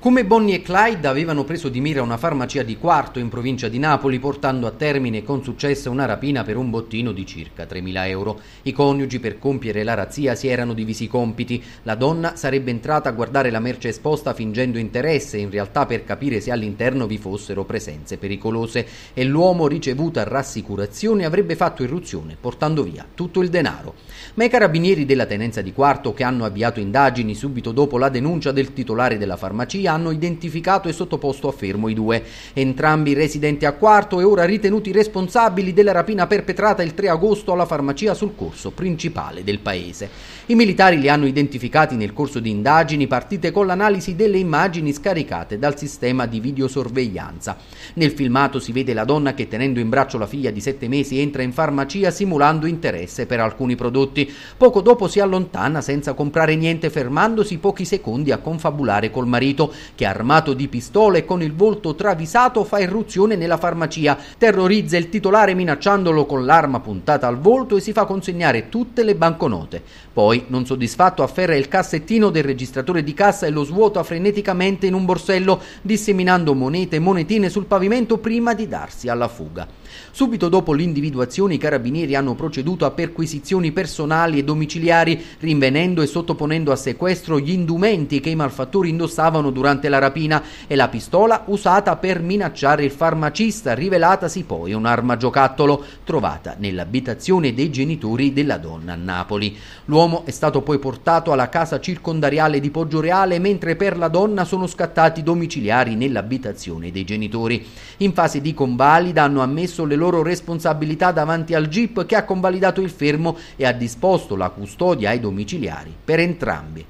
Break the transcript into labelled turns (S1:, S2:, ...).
S1: Come Bonnie e Clyde avevano preso di mira una farmacia di Quarto in provincia di Napoli portando a termine con successo una rapina per un bottino di circa 3.000 euro. I coniugi per compiere la razzia si erano divisi i compiti. La donna sarebbe entrata a guardare la merce esposta fingendo interesse, in realtà per capire se all'interno vi fossero presenze pericolose e l'uomo ricevuta rassicurazione avrebbe fatto irruzione portando via tutto il denaro. Ma i carabinieri della tenenza di Quarto che hanno avviato indagini subito dopo la denuncia del titolare della farmacia hanno identificato e sottoposto a fermo i due, entrambi residenti a quarto e ora ritenuti responsabili della rapina perpetrata il 3 agosto alla farmacia sul corso principale del paese. I militari li hanno identificati nel corso di indagini partite con l'analisi delle immagini scaricate dal sistema di videosorveglianza. Nel filmato si vede la donna che tenendo in braccio la figlia di 7 mesi entra in farmacia simulando interesse per alcuni prodotti. Poco dopo si allontana senza comprare niente fermandosi pochi secondi a confabulare col marito che armato di pistole e con il volto travisato fa irruzione nella farmacia, terrorizza il titolare minacciandolo con l'arma puntata al volto e si fa consegnare tutte le banconote. Poi, non soddisfatto, afferra il cassettino del registratore di cassa e lo svuota freneticamente in un borsello, disseminando monete e monetine sul pavimento prima di darsi alla fuga. Subito dopo l'individuazione i carabinieri hanno proceduto a perquisizioni personali e domiciliari, rinvenendo e sottoponendo a sequestro gli indumenti che i malfattori indossavano durante durante la rapina e la pistola usata per minacciare il farmacista, rivelatasi poi un'arma giocattolo trovata nell'abitazione dei genitori della donna a Napoli. L'uomo è stato poi portato alla casa circondariale di Poggioreale mentre per la donna sono scattati domiciliari nell'abitazione dei genitori. In fase di convalida hanno ammesso le loro responsabilità davanti al GIP che ha convalidato il fermo e ha disposto la custodia ai domiciliari per entrambi.